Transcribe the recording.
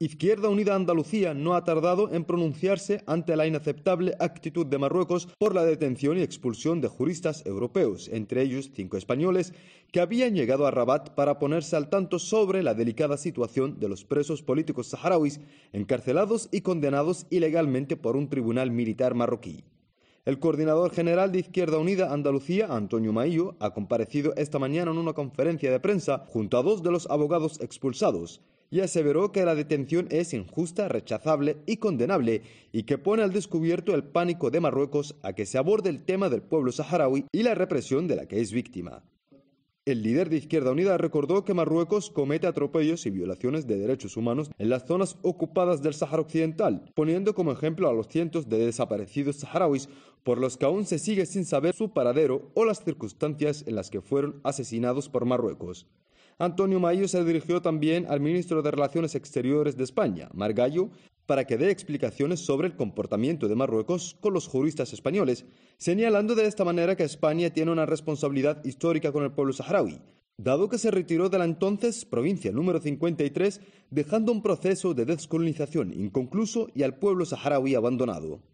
Izquierda Unida Andalucía no ha tardado en pronunciarse ante la inaceptable actitud de Marruecos por la detención y expulsión de juristas europeos, entre ellos cinco españoles, que habían llegado a Rabat para ponerse al tanto sobre la delicada situación de los presos políticos saharauis encarcelados y condenados ilegalmente por un tribunal militar marroquí. El coordinador general de Izquierda Unida Andalucía, Antonio Maillo, ha comparecido esta mañana en una conferencia de prensa junto a dos de los abogados expulsados y aseveró que la detención es injusta, rechazable y condenable y que pone al descubierto el pánico de Marruecos a que se aborde el tema del pueblo saharaui y la represión de la que es víctima. El líder de Izquierda Unida recordó que Marruecos comete atropellos y violaciones de derechos humanos en las zonas ocupadas del Sahara Occidental, poniendo como ejemplo a los cientos de desaparecidos saharauis por los que aún se sigue sin saber su paradero o las circunstancias en las que fueron asesinados por Marruecos. Antonio Mayo se dirigió también al ministro de Relaciones Exteriores de España, Margallo, para que dé explicaciones sobre el comportamiento de Marruecos con los juristas españoles, señalando de esta manera que España tiene una responsabilidad histórica con el pueblo saharaui, dado que se retiró de la entonces provincia número 53, dejando un proceso de descolonización inconcluso y al pueblo saharaui abandonado.